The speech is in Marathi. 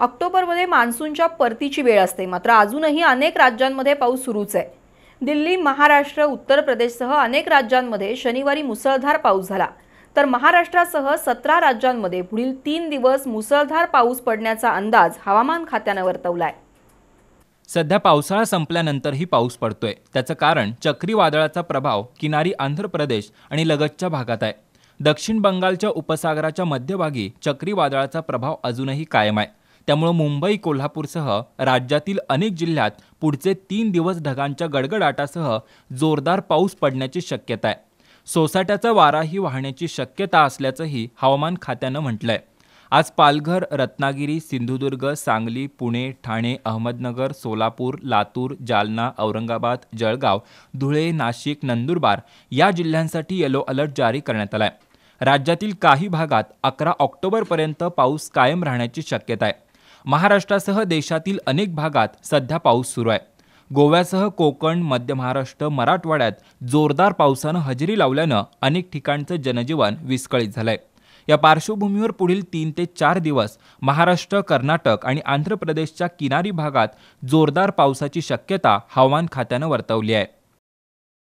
ऑक्टोबरमध्ये मान्सूनच्या परतीची वेळ असते मात्र अजूनही अनेक राज्यांमध्ये पाऊस सुरूच आहे दिल्ली महाराष्ट्र उत्तर प्रदेशसह अनेक राज्यांमध्ये शनिवारी मुसळधार पाऊस झाला तर महाराष्ट्रासह सतरा राज्यांमध्ये पुढील तीन दिवस मुसळधार पाऊस पडण्याचा अंदाज हवामान खात्यानं वर्तवलाय सध्या पावसाळा संपल्यानंतरही पाऊस पडतोय त्याचं कारण चक्रीवादळाचा प्रभाव किनारी आंध्र प्रदेश आणि लगतच्या भागात आहे दक्षिण बंगालच्या उपसागराच्या मध्यभागी चक्रीवादळाचा प्रभाव अजूनही कायम आहे त्यामुळे मुंबई कोल्हापूरसह राज्यातील अनेक जिल्ह्यात पुढचे तीन दिवस ढगांच्या गडगडाटासह जोरदार पाऊस पडण्याची शक्यता आहे सोसाट्याचा वाराही वाहण्याची शक्यता असल्याचंही हवामान खात्यानं म्हटलंय आज पालघर रत्नागिरी सिंधुदुर्ग सांगली पुणे ठाणे अहमदनगर सोलापूर लातूर जालना औरंगाबाद जळगाव धुळे नाशिक नंदुरबार या जिल्ह्यांसाठी येलो अलर्ट जारी करण्यात आला आहे राज्यातील काही भागात अकरा ऑक्टोबरपर्यंत पाऊस कायम राहण्याची शक्यता आहे महाराष्ट्रासह देशातील अनेक भागात सध्या पाऊस सुरू आहे गोव्यासह कोकण मध्य महाराष्ट्र मराठवाड्यात जोरदार पावसानं हजेरी लावल्यानं अनेक ठिकाणचं जनजीवन विस्कळीत झालंय या पार्श्वभूमीवर पुढील तीन ते चार दिवस महाराष्ट्र कर्नाटक आणि आंध्र प्रदेशच्या किनारी भागात जोरदार पावसाची शक्यता हवामान खात्यानं वर्तवली आहे